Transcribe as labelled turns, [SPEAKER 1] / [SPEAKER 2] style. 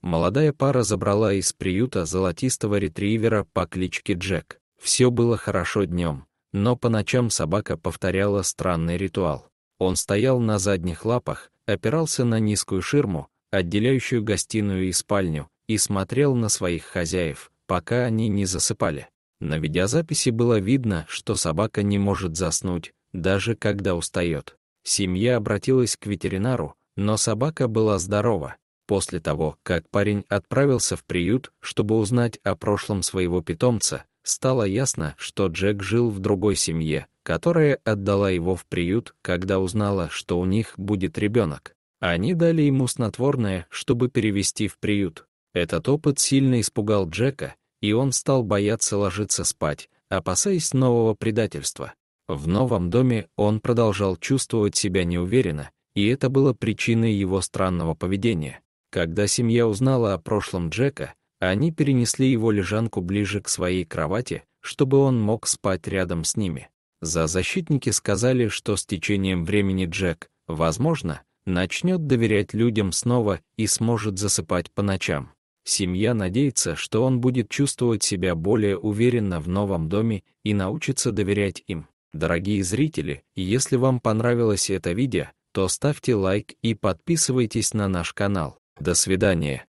[SPEAKER 1] Молодая пара забрала из приюта золотистого ретривера по кличке Джек. Все было хорошо днем, но по ночам собака повторяла странный ритуал. Он стоял на задних лапах, опирался на низкую ширму, отделяющую гостиную и спальню, и смотрел на своих хозяев, пока они не засыпали. На видеозаписи было видно, что собака не может заснуть, даже когда устает. Семья обратилась к ветеринару, но собака была здорова, После того, как парень отправился в приют, чтобы узнать о прошлом своего питомца, стало ясно, что Джек жил в другой семье, которая отдала его в приют, когда узнала, что у них будет ребенок. Они дали ему снотворное, чтобы перевести в приют. Этот опыт сильно испугал Джека, и он стал бояться ложиться спать, опасаясь нового предательства. В новом доме он продолжал чувствовать себя неуверенно, и это было причиной его странного поведения. Когда семья узнала о прошлом Джека, они перенесли его лежанку ближе к своей кровати, чтобы он мог спать рядом с ними. За защитники сказали, что с течением времени Джек, возможно, начнет доверять людям снова и сможет засыпать по ночам. Семья надеется, что он будет чувствовать себя более уверенно в новом доме и научится доверять им. Дорогие зрители, если вам понравилось это видео, то ставьте лайк и подписывайтесь на наш канал. До свидания.